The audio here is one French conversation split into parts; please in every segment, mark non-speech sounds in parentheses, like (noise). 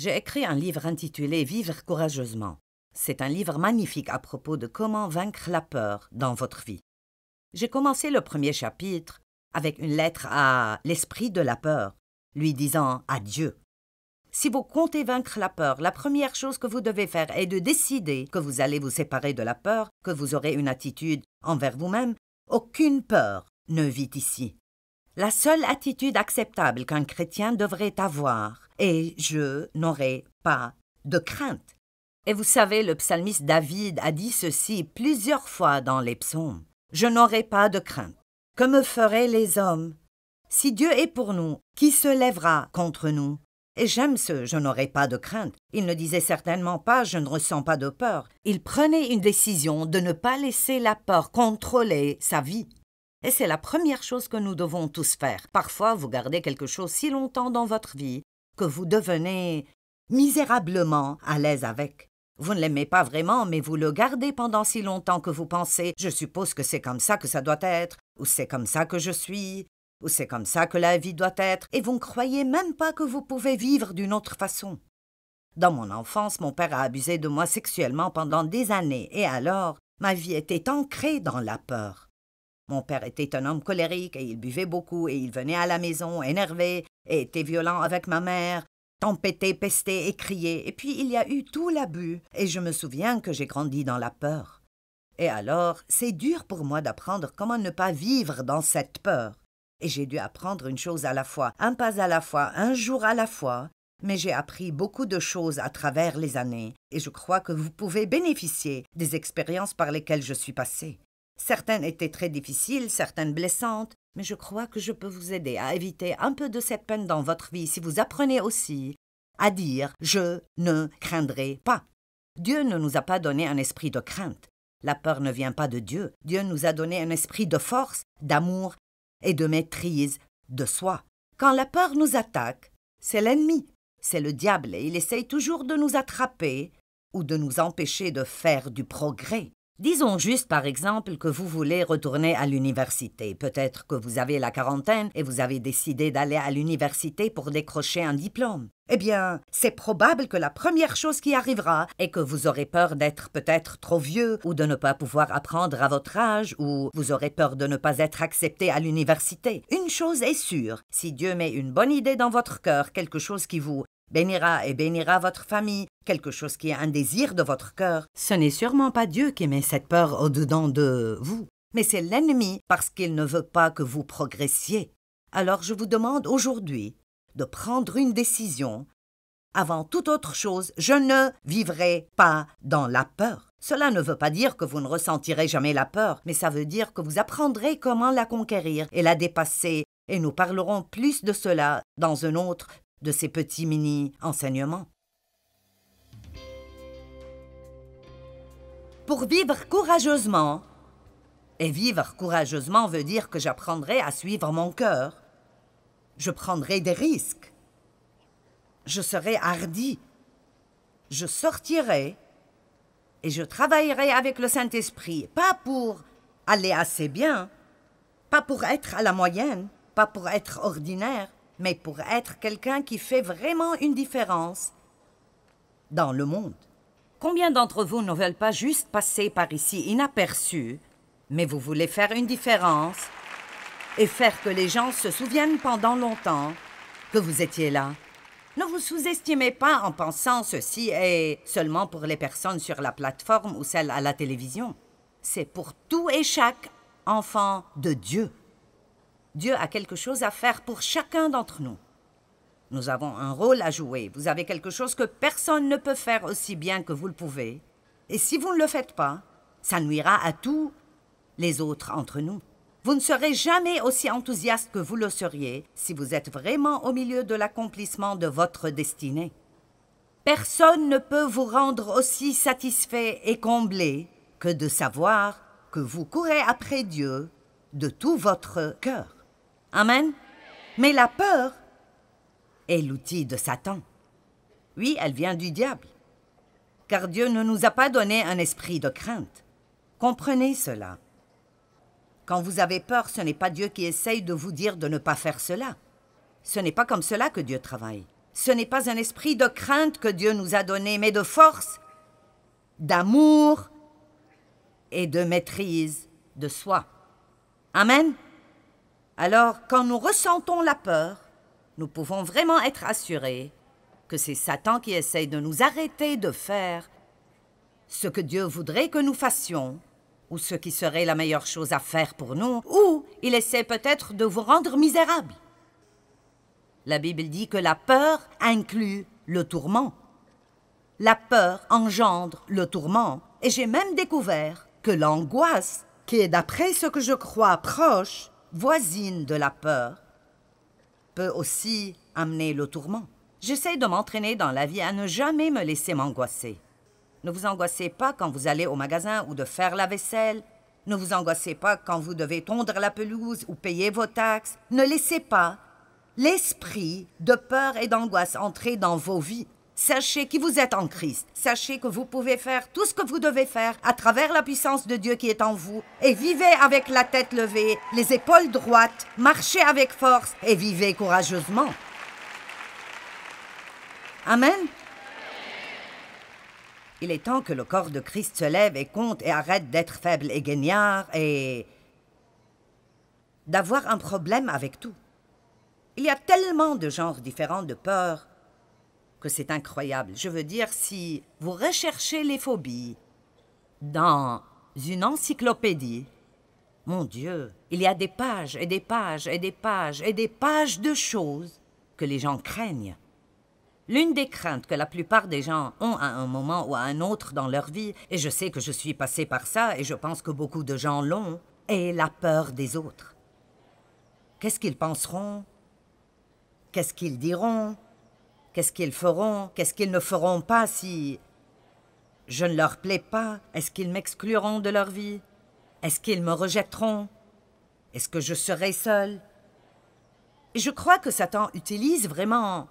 j'ai écrit un livre intitulé Vivre courageusement. C'est un livre magnifique à propos de comment vaincre la peur dans votre vie. J'ai commencé le premier chapitre avec une lettre à l'esprit de la peur, lui disant adieu. Si vous comptez vaincre la peur, la première chose que vous devez faire est de décider que vous allez vous séparer de la peur, que vous aurez une attitude envers vous-même. Aucune peur ne vit ici la seule attitude acceptable qu'un chrétien devrait avoir, est « je n'aurai pas de crainte. Et vous savez, le psalmiste David a dit ceci plusieurs fois dans les psaumes. Je n'aurai pas de crainte. Que me feraient les hommes Si Dieu est pour nous, qui se lèvera contre nous Et j'aime ce je n'aurai pas de crainte. Il ne disait certainement pas je ne ressens pas de peur. Il prenait une décision de ne pas laisser la peur contrôler sa vie. Et c'est la première chose que nous devons tous faire. Parfois, vous gardez quelque chose si longtemps dans votre vie que vous devenez misérablement à l'aise avec. Vous ne l'aimez pas vraiment, mais vous le gardez pendant si longtemps que vous pensez Je suppose que c'est comme ça que ça doit être, ou c'est comme ça que je suis, ou c'est comme ça que la vie doit être, et vous ne croyez même pas que vous pouvez vivre d'une autre façon. Dans mon enfance, mon père a abusé de moi sexuellement pendant des années, et alors ma vie était ancrée dans la peur. Mon père était un homme colérique et il buvait beaucoup et il venait à la maison énervé et était violent avec ma mère, tempêtait, pestait, et crié. Et puis il y a eu tout l'abus et je me souviens que j'ai grandi dans la peur. Et alors, c'est dur pour moi d'apprendre comment ne pas vivre dans cette peur. Et j'ai dû apprendre une chose à la fois, un pas à la fois, un jour à la fois, mais j'ai appris beaucoup de choses à travers les années, et je crois que vous pouvez bénéficier des expériences par lesquelles je suis passée. Certaines étaient très difficiles, certaines blessantes, mais je crois que je peux vous aider à éviter un peu de cette peine dans votre vie si vous apprenez aussi à dire Je ne craindrai pas. Dieu ne nous a pas donné un esprit de crainte. La peur ne vient pas de Dieu. Dieu nous a donné un esprit de force, d'amour et de maîtrise de soi. Quand la peur nous attaque, c'est l'ennemi, c'est le diable et il essaye toujours de nous attraper ou de nous empêcher de faire du progrès. Disons juste, par exemple, que vous voulez retourner à l'université. Peut-être que vous avez la quarantaine et vous avez décidé d'aller à l'université pour décrocher un diplôme. Eh bien, c'est probable que la première chose qui arrivera est que vous aurez peur d'être peut-être trop vieux ou de ne pas pouvoir apprendre à votre âge ou vous aurez peur de ne pas être accepté à l'université. Une chose est sûre, si Dieu met une bonne idée dans votre cœur, quelque chose qui vous bénira et bénira votre famille, quelque chose qui est un désir de votre cœur. Ce n'est sûrement pas Dieu qui met cette peur au-dedans de vous, mais c'est l'ennemi parce qu'il ne veut pas que vous progressiez. Alors je vous demande aujourd'hui de prendre une décision. Avant toute autre chose, je ne vivrai pas dans la peur. Cela ne veut pas dire que vous ne ressentirez jamais la peur, mais ça veut dire que vous apprendrez comment la conquérir et la dépasser, et nous parlerons plus de cela dans un autre de ces petits mini-enseignements. Pour vivre courageusement, et vivre courageusement veut dire que j'apprendrai à suivre mon cœur. Je prendrai des risques. Je serai hardi. Je sortirai et je travaillerai avec le Saint-Esprit, pas pour aller assez bien, pas pour être à la moyenne, pas pour être ordinaire, mais pour être quelqu'un qui fait vraiment une différence dans le monde. Combien d'entre vous ne veulent pas juste passer par ici inaperçus, mais vous voulez faire une différence et faire que les gens se souviennent pendant longtemps que vous étiez là ne vous sous-estimez pas en pensant ceci est seulement pour les personnes sur la plateforme ou celles à la télévision. C'est pour tout et chaque enfant de Dieu. Dieu a quelque chose à faire pour chacun d'entre nous. Nous avons un rôle à jouer. Vous avez quelque chose que personne ne peut faire aussi bien que vous le pouvez. Et si vous ne le faites pas, ça nuira à tous les autres entre nous. Vous ne serez jamais aussi enthousiaste que vous le seriez si vous êtes vraiment au milieu de l'accomplissement de votre destinée. Personne ne peut vous rendre aussi satisfait et comblé que de savoir que vous courez après Dieu de tout votre cœur. Amen. Mais la peur est l'outil de Satan. Oui, elle vient du diable. Car Dieu ne nous a pas donné un esprit de crainte. Comprenez cela. Quand vous avez peur, ce n'est pas Dieu qui essaye de vous dire de ne pas faire cela. Ce n'est pas comme cela que Dieu travaille. Ce n'est pas un esprit de crainte que Dieu nous a donné, mais de force, d'amour et de maîtrise de soi. Amen. Alors, quand nous ressentons la peur, nous pouvons vraiment être assurés que c'est Satan qui essaye de nous arrêter de faire ce que Dieu voudrait que nous fassions, ou ce qui serait la meilleure chose à faire pour nous, ou il essaie peut-être de vous rendre misérable. La Bible dit que la peur inclut le tourment. La peur engendre le tourment, et j'ai même découvert que l'angoisse, qui est d'après ce que je crois proche, voisine de la peur, peut aussi amener le tourment. J'essaie de m'entraîner dans la vie à ne jamais me laisser m'angoisser. Ne vous angoissez pas quand vous allez au magasin ou de faire la vaisselle. Ne vous angoissez pas quand vous devez tondre la pelouse ou payer vos taxes. Ne laissez pas l'esprit de peur et d'angoisse entrer dans vos vies. Sachez qui vous êtes en Christ. Sachez que vous pouvez faire tout ce que vous devez faire à travers la puissance de Dieu qui est en vous. Et vivez avec la tête levée, les épaules droites, marchez avec force et vivez courageusement. Amen. Il est temps que le corps de Christ se lève et compte et arrête d'être faible et gagnard et d'avoir un problème avec tout. Il y a tellement de genres différents de peurs que c'est incroyable. Je veux dire, si vous recherchez les phobies dans une encyclopédie, mon Dieu, il y a des pages et des pages et des pages et des pages de choses que les gens craignent. L'une des craintes que la plupart des gens ont à un moment ou à un autre dans leur vie, et je sais que je suis passé par ça et je pense que beaucoup de gens l'ont, est la peur des autres. Qu'est-ce qu'ils penseront Qu'est-ce qu'ils diront Qu'est-ce qu'ils feront Qu'est-ce qu'ils ne feront pas si... Je ne leur plais pas Est-ce qu'ils m'excluront de leur vie Est-ce qu'ils me rejetteront Est-ce que je serai seule Je crois que Satan utilise vraiment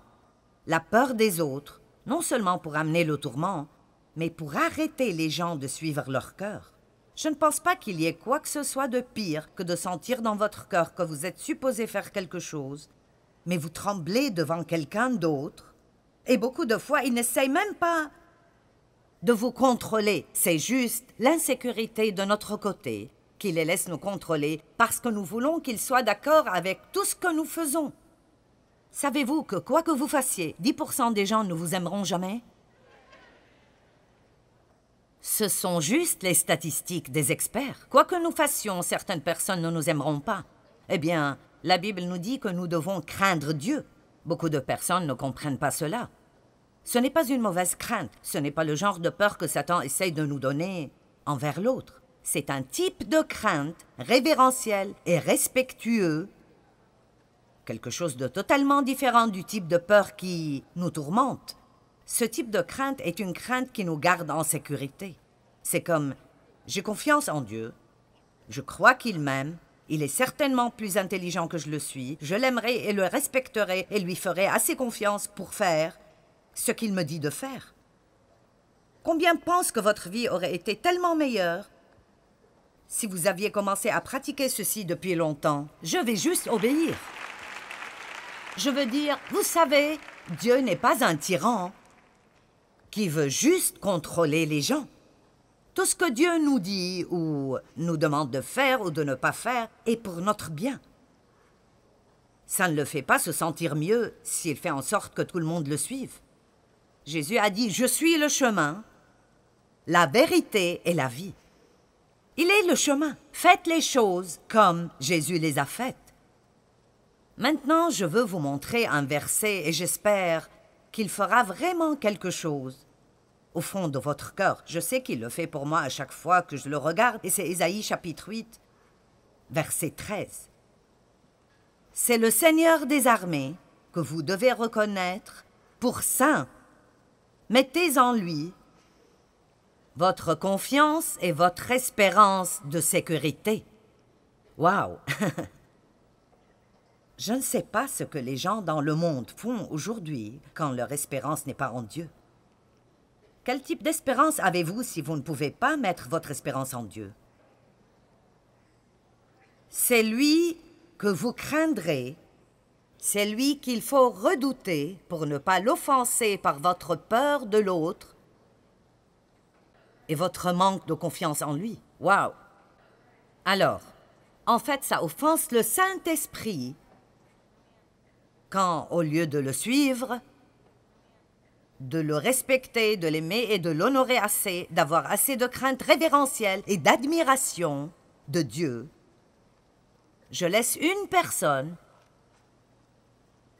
la peur des autres, non seulement pour amener le tourment, mais pour arrêter les gens de suivre leur cœur. Je ne pense pas qu'il y ait quoi que ce soit de pire que de sentir dans votre cœur que vous êtes supposé faire quelque chose, mais vous tremblez devant quelqu'un d'autre et beaucoup de fois, ils n'essayent même pas de vous contrôler. C'est juste l'insécurité de notre côté qui les laisse nous contrôler parce que nous voulons qu'ils soient d'accord avec tout ce que nous faisons. Savez-vous que quoi que vous fassiez, 10% des gens ne vous aimeront jamais Ce sont juste les statistiques des experts. Quoi que nous fassions, certaines personnes ne nous aimeront pas. Eh bien, la Bible nous dit que nous devons craindre Dieu Beaucoup de personnes ne comprennent pas cela. Ce n'est pas une mauvaise crainte, ce n'est pas le genre de peur que Satan essaye de nous donner envers l'autre. C'est un type de crainte révérentiel et respectueux, quelque chose de totalement différent du type de peur qui nous tourmente. Ce type de crainte est une crainte qui nous garde en sécurité. C'est comme j'ai confiance en Dieu, je crois qu'il m'aime, il est certainement plus intelligent que je le suis. Je l'aimerai et le respecterai et lui ferai assez confiance pour faire ce qu'il me dit de faire. Combien pense que votre vie aurait été tellement meilleure si vous aviez commencé à pratiquer ceci depuis longtemps Je vais juste obéir. Je veux dire, vous savez, Dieu n'est pas un tyran qui veut juste contrôler les gens. Tout ce que Dieu nous dit ou nous demande de faire ou de ne pas faire est pour notre bien. Ça ne le fait pas se sentir mieux s'il fait en sorte que tout le monde le suive. Jésus a dit, je suis le chemin, la vérité et la vie. Il est le chemin. Faites les choses comme Jésus les a faites. Maintenant, je veux vous montrer un verset et j'espère qu'il fera vraiment quelque chose au fond de votre cœur. Je sais qu'il le fait pour moi à chaque fois que je le regarde, et c'est Ésaïe chapitre 8, verset 13. C'est le Seigneur des armées que vous devez reconnaître pour saint. Mettez en lui votre confiance et votre espérance de sécurité. Waouh (laughs) Je ne sais pas ce que les gens dans le monde font aujourd'hui quand leur espérance n'est pas en Dieu. Quel type d'espérance avez-vous si vous ne pouvez pas mettre votre espérance en Dieu C'est lui que vous craindrez, c'est lui qu'il faut redouter pour ne pas l'offenser par votre peur de l'autre et votre manque de confiance en lui. Waouh Alors, en fait, ça offense le Saint-Esprit quand, au lieu de le suivre, de le respecter, de l'aimer et de l'honorer assez, d'avoir assez de crainte révérentielle et d'admiration de Dieu. Je laisse une personne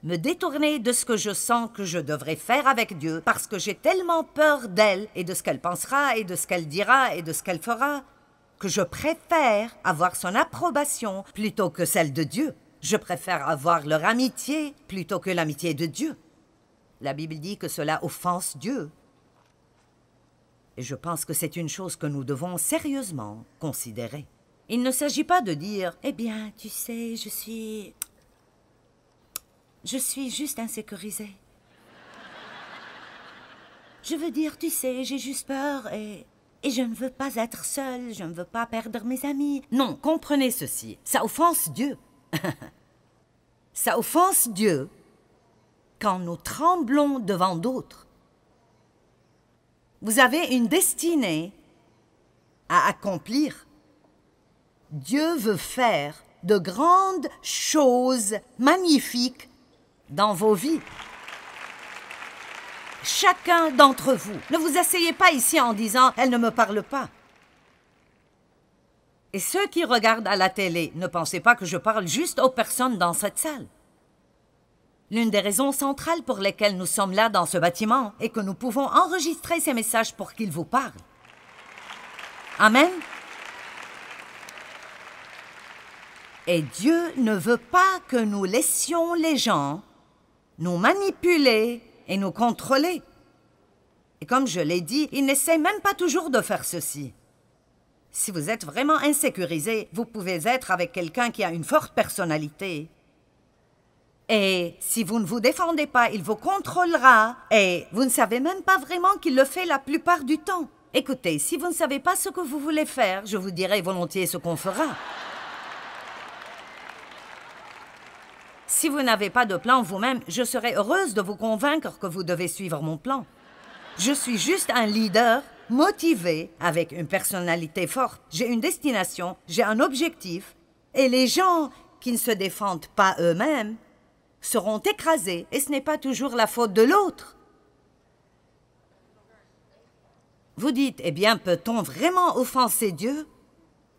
me détourner de ce que je sens que je devrais faire avec Dieu parce que j'ai tellement peur d'elle et de ce qu'elle pensera et de ce qu'elle dira et de ce qu'elle fera que je préfère avoir son approbation plutôt que celle de Dieu. Je préfère avoir leur amitié plutôt que l'amitié de Dieu. La Bible dit que cela offense Dieu. Et je pense que c'est une chose que nous devons sérieusement considérer. Il ne s'agit pas de dire Eh bien, tu sais, je suis. Je suis juste insécurisé Je veux dire, tu sais, j'ai juste peur et. Et je ne veux pas être seul je ne veux pas perdre mes amis. Non, comprenez ceci. Ça offense Dieu. (laughs) Ça offense Dieu quand nous tremblons devant d'autres. Vous avez une destinée à accomplir. Dieu veut faire de grandes choses magnifiques dans vos vies. Chacun d'entre vous, ne vous asseyez pas ici en disant ⁇ Elle ne me parle pas ⁇ Et ceux qui regardent à la télé, ne pensez pas que je parle juste aux personnes dans cette salle. L'une des raisons centrales pour lesquelles nous sommes là dans ce bâtiment est que nous pouvons enregistrer ces messages pour qu'ils vous parlent. Amen. Et Dieu ne veut pas que nous laissions les gens nous manipuler et nous contrôler. Et comme je l'ai dit, il n'essaie même pas toujours de faire ceci. Si vous êtes vraiment insécurisé, vous pouvez être avec quelqu'un qui a une forte personnalité et si vous ne vous défendez pas, il vous contrôlera. Et vous ne savez même pas vraiment qu'il le fait la plupart du temps. Écoutez, si vous ne savez pas ce que vous voulez faire, je vous dirai volontiers ce qu'on fera. Si vous n'avez pas de plan vous-même, je serai heureuse de vous convaincre que vous devez suivre mon plan. Je suis juste un leader motivé, avec une personnalité forte. J'ai une destination, j'ai un objectif. Et les gens qui ne se défendent pas eux-mêmes seront écrasés et ce n'est pas toujours la faute de l'autre. Vous dites, eh bien, peut-on vraiment offenser Dieu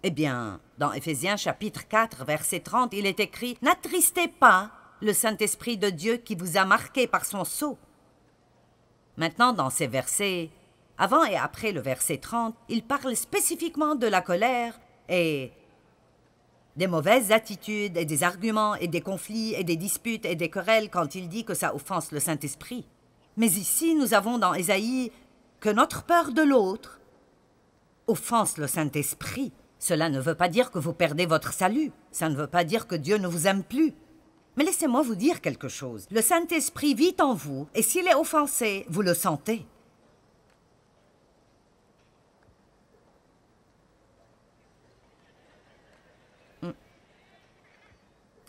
Eh bien, dans Ephésiens chapitre 4, verset 30, il est écrit, N'attristez pas le Saint-Esprit de Dieu qui vous a marqué par son sceau. Maintenant, dans ces versets, avant et après le verset 30, il parle spécifiquement de la colère et des mauvaises attitudes et des arguments et des conflits et des disputes et des querelles quand il dit que ça offense le Saint-Esprit. Mais ici, nous avons dans Ésaïe que notre peur de l'autre offense le Saint-Esprit. Cela ne veut pas dire que vous perdez votre salut, ça ne veut pas dire que Dieu ne vous aime plus. Mais laissez-moi vous dire quelque chose. Le Saint-Esprit vit en vous, et s'il est offensé, vous le sentez.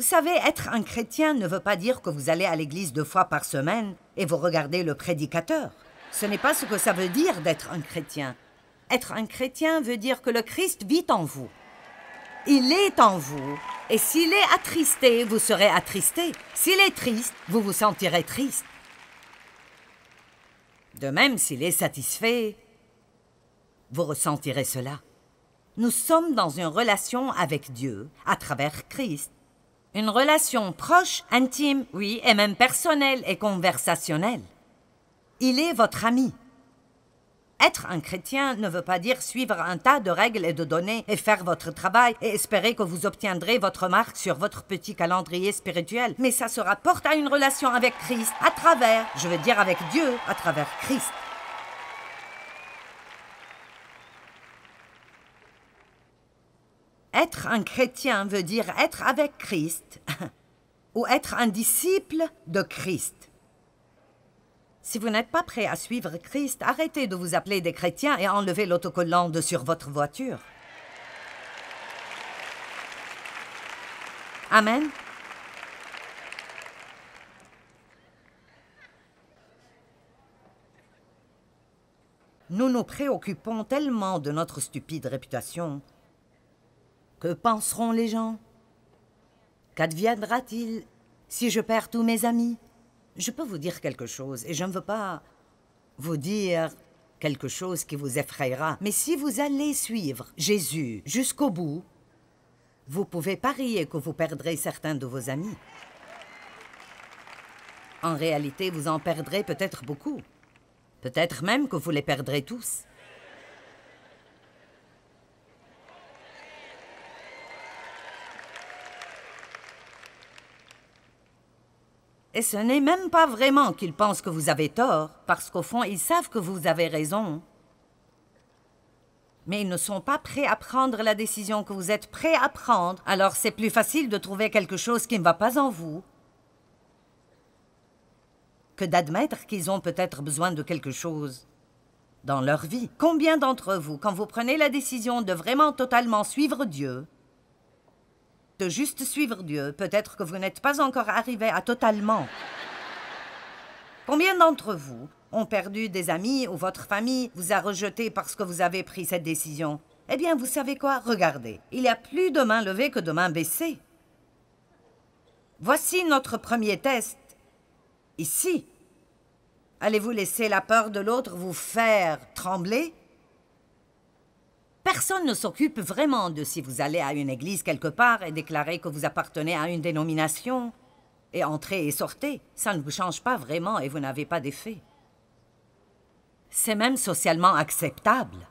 Vous savez, être un chrétien ne veut pas dire que vous allez à l'église deux fois par semaine et vous regardez le prédicateur. Ce n'est pas ce que ça veut dire d'être un chrétien. Être un chrétien veut dire que le Christ vit en vous. Il est en vous. Et s'il est attristé, vous serez attristé. S'il est triste, vous vous sentirez triste. De même, s'il est satisfait, vous ressentirez cela. Nous sommes dans une relation avec Dieu à travers Christ. Une relation proche, intime, oui, et même personnelle et conversationnelle. Il est votre ami. Être un chrétien ne veut pas dire suivre un tas de règles et de données et faire votre travail et espérer que vous obtiendrez votre marque sur votre petit calendrier spirituel, mais ça se rapporte à une relation avec Christ, à travers, je veux dire avec Dieu, à travers Christ. Être un chrétien veut dire être avec Christ (laughs) ou être un disciple de Christ. Si vous n'êtes pas prêt à suivre Christ, arrêtez de vous appeler des chrétiens et enlevez l'autocollant de sur votre voiture. Amen. Nous nous préoccupons tellement de notre stupide réputation que penseront les gens Qu'adviendra-t-il si je perds tous mes amis Je peux vous dire quelque chose, et je ne veux pas vous dire quelque chose qui vous effraiera, mais si vous allez suivre Jésus jusqu'au bout, vous pouvez parier que vous perdrez certains de vos amis. En réalité, vous en perdrez peut-être beaucoup. Peut-être même que vous les perdrez tous. Et ce n'est même pas vraiment qu'ils pensent que vous avez tort, parce qu'au fond, ils savent que vous avez raison. Mais ils ne sont pas prêts à prendre la décision que vous êtes prêts à prendre, alors c'est plus facile de trouver quelque chose qui ne va pas en vous que d'admettre qu'ils ont peut-être besoin de quelque chose dans leur vie. Combien d'entre vous, quand vous prenez la décision de vraiment totalement suivre Dieu, juste suivre Dieu. Peut-être que vous n'êtes pas encore arrivé à totalement. Combien d'entre vous ont perdu des amis ou votre famille vous a rejeté parce que vous avez pris cette décision Eh bien, vous savez quoi Regardez, il y a plus de mains levées que de mains baissées. Voici notre premier test. Ici. Allez-vous laisser la peur de l'autre vous faire trembler Personne ne s'occupe vraiment de si vous allez à une église quelque part et déclarer que vous appartenez à une dénomination. Et entrez et sortez, ça ne vous change pas vraiment et vous n'avez pas d'effet. C'est même socialement acceptable.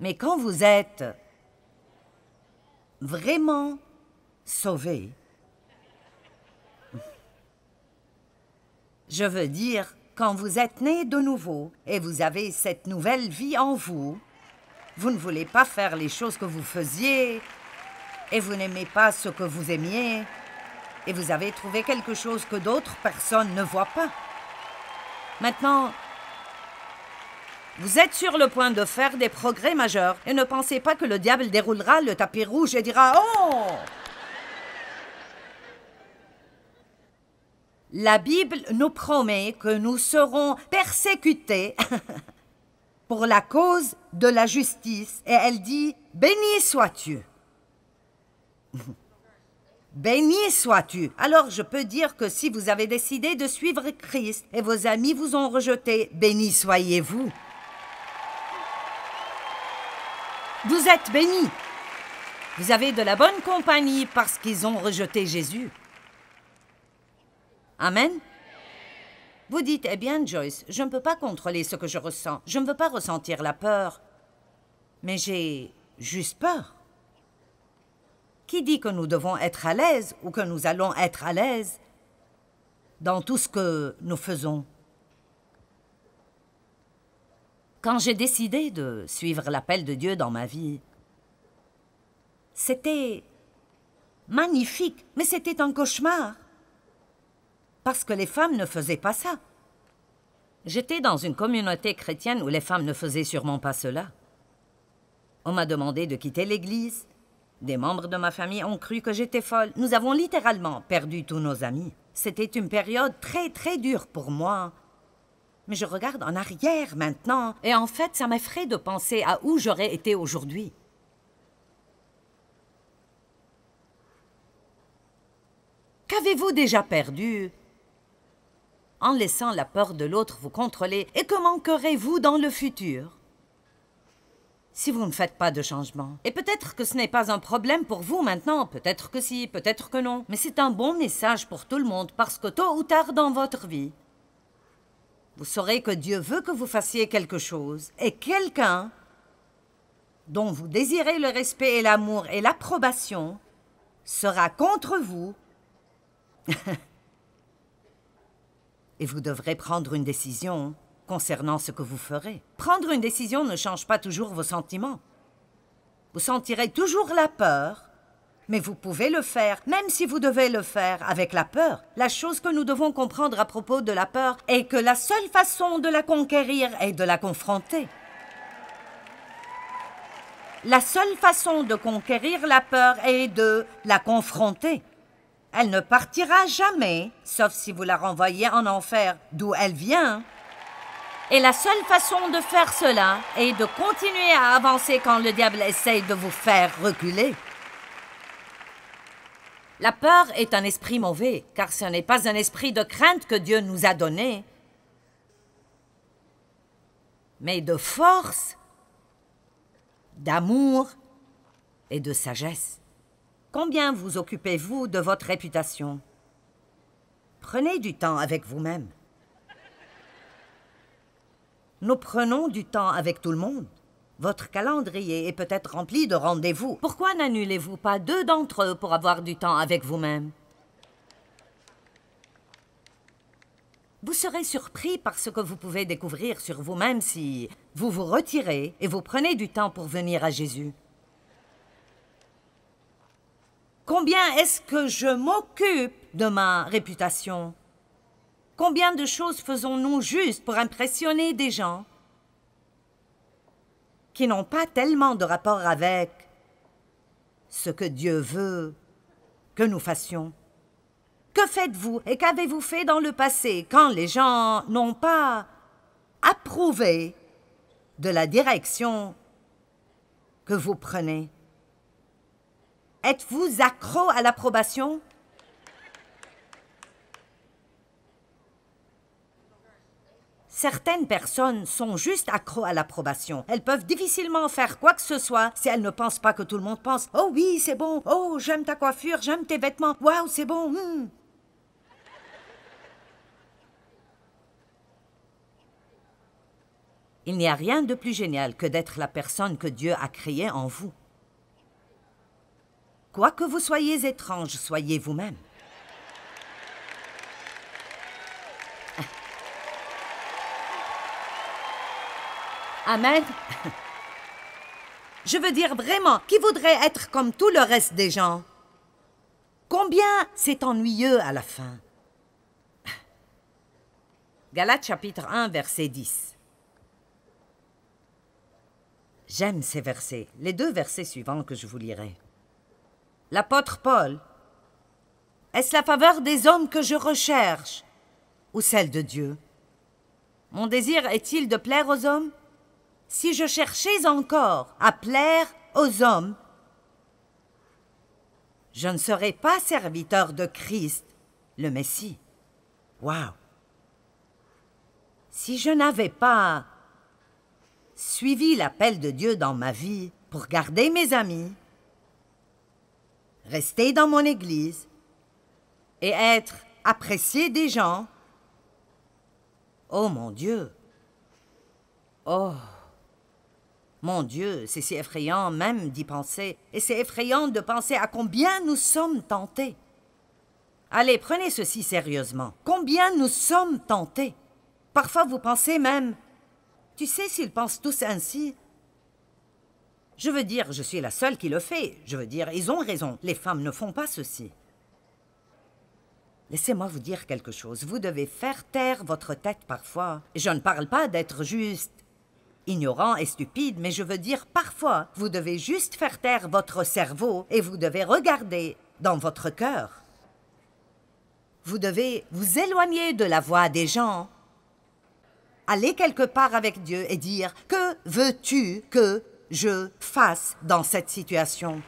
Mais quand vous êtes vraiment sauvé, je veux dire quand vous êtes né de nouveau et vous avez cette nouvelle vie en vous, vous ne voulez pas faire les choses que vous faisiez, et vous n'aimez pas ce que vous aimiez, et vous avez trouvé quelque chose que d'autres personnes ne voient pas. Maintenant, vous êtes sur le point de faire des progrès majeurs, et ne pensez pas que le diable déroulera le tapis rouge et dira Oh La Bible nous promet que nous serons persécutés (laughs) pour la cause de la justice et elle dit Béni sois-tu. (laughs) Béni sois-tu. Alors je peux dire que si vous avez décidé de suivre Christ et vos amis vous ont rejeté, béni soyez-vous. Vous êtes béni Vous avez de la bonne compagnie parce qu'ils ont rejeté Jésus. Amen. Vous dites, eh bien, Joyce, je ne peux pas contrôler ce que je ressens. Je ne veux pas ressentir la peur. Mais j'ai juste peur. Qui dit que nous devons être à l'aise ou que nous allons être à l'aise dans tout ce que nous faisons Quand j'ai décidé de suivre l'appel de Dieu dans ma vie, c'était magnifique, mais c'était un cauchemar parce que les femmes ne faisaient pas ça. J'étais dans une communauté chrétienne où les femmes ne faisaient sûrement pas cela. On m'a demandé de quitter l'Église. Des membres de ma famille ont cru que j'étais folle. Nous avons littéralement perdu tous nos amis. C'était une période très très dure pour moi. Mais je regarde en arrière maintenant, et en fait, ça m'effraie de penser à où j'aurais été aujourd'hui. Qu'avez-vous déjà perdu en laissant la peur de l'autre vous contrôler et que manquerez-vous dans le futur si vous ne faites pas de changement. Et peut-être que ce n'est pas un problème pour vous maintenant, peut-être que si, peut-être que non. Mais c'est un bon message pour tout le monde parce que tôt ou tard dans votre vie, vous saurez que Dieu veut que vous fassiez quelque chose et quelqu'un dont vous désirez le respect et l'amour et l'approbation sera contre vous (laughs) et vous devrez prendre une décision concernant ce que vous ferez. Prendre une décision ne change pas toujours vos sentiments. Vous sentirez toujours la peur, mais vous pouvez le faire, même si vous devez le faire avec la peur. La chose que nous devons comprendre à propos de la peur est que la seule façon de la conquérir est de la confronter. La seule façon de conquérir la peur est de la confronter. Elle ne partira jamais, sauf si vous la renvoyez en enfer, d'où elle vient. Et la seule façon de faire cela est de continuer à avancer quand le diable essaye de vous faire reculer. La peur est un esprit mauvais, car ce n'est pas un esprit de crainte que Dieu nous a donné, mais de force, d'amour et de sagesse. Combien vous occupez-vous de votre réputation Prenez du temps avec vous-même. Nous prenons du temps avec tout le monde. Votre calendrier est peut-être rempli de rendez-vous. Pourquoi n'annulez-vous pas deux d'entre eux pour avoir du temps avec vous-même Vous serez surpris par ce que vous pouvez découvrir sur vous-même si vous vous retirez et vous prenez du temps pour venir à Jésus. Combien est-ce que je m'occupe de ma réputation Combien de choses faisons-nous juste pour impressionner des gens qui n'ont pas tellement de rapport avec ce que Dieu veut que nous fassions Que faites-vous et qu'avez-vous fait dans le passé quand les gens n'ont pas approuvé de la direction que vous prenez Êtes-vous accro à l'approbation Certaines personnes sont juste accro à l'approbation. Elles peuvent difficilement faire quoi que ce soit si elles ne pensent pas que tout le monde pense Oh oui, c'est bon. Oh, j'aime ta coiffure, j'aime tes vêtements. Waouh, c'est bon. Hmm. Il n'y a rien de plus génial que d'être la personne que Dieu a créée en vous. Quoi que vous soyez étrange, soyez vous-même. Amen. Ah. Je veux dire vraiment, qui voudrait être comme tout le reste des gens Combien c'est ennuyeux à la fin Galates chapitre 1, verset 10. J'aime ces versets, les deux versets suivants que je vous lirai. L'apôtre Paul. Est-ce la faveur des hommes que je recherche ou celle de Dieu Mon désir est-il de plaire aux hommes Si je cherchais encore à plaire aux hommes, je ne serais pas serviteur de Christ, le Messie. Waouh Si je n'avais pas suivi l'appel de Dieu dans ma vie pour garder mes amis, rester dans mon église et être apprécié des gens. Oh mon Dieu Oh Mon Dieu, c'est si effrayant même d'y penser, et c'est effrayant de penser à combien nous sommes tentés. Allez, prenez ceci sérieusement. Combien nous sommes tentés Parfois vous pensez même, tu sais s'ils pensent tous ainsi, je veux dire, je suis la seule qui le fait. Je veux dire, ils ont raison. Les femmes ne font pas ceci. Laissez-moi vous dire quelque chose. Vous devez faire taire votre tête parfois. Je ne parle pas d'être juste ignorant et stupide, mais je veux dire parfois, vous devez juste faire taire votre cerveau et vous devez regarder dans votre cœur. Vous devez vous éloigner de la voix des gens, aller quelque part avec Dieu et dire Que veux-tu que je fasse dans cette situation.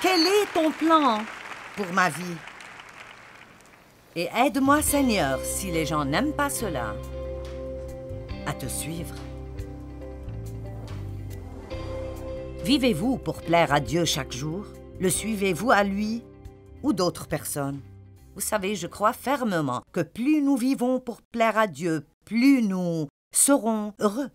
Quel est ton plan pour ma vie? Et aide-moi, Seigneur, si les gens n'aiment pas cela, à te suivre. Vivez-vous pour plaire à Dieu chaque jour? Le suivez-vous à lui ou d'autres personnes? Vous savez, je crois fermement que plus nous vivons pour plaire à Dieu, plus nous serons heureux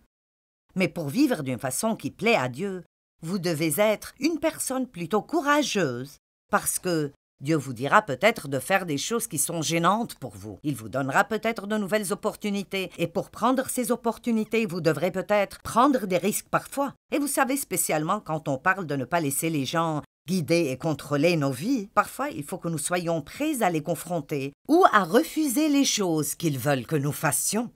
mais pour vivre d'une façon qui plaît à Dieu, vous devez être une personne plutôt courageuse, parce que Dieu vous dira peut-être de faire des choses qui sont gênantes pour vous. Il vous donnera peut-être de nouvelles opportunités. Et pour prendre ces opportunités, vous devrez peut-être prendre des risques parfois. Et vous savez spécialement quand on parle de ne pas laisser les gens guider et contrôler nos vies, parfois il faut que nous soyons prêts à les confronter ou à refuser les choses qu'ils veulent que nous fassions.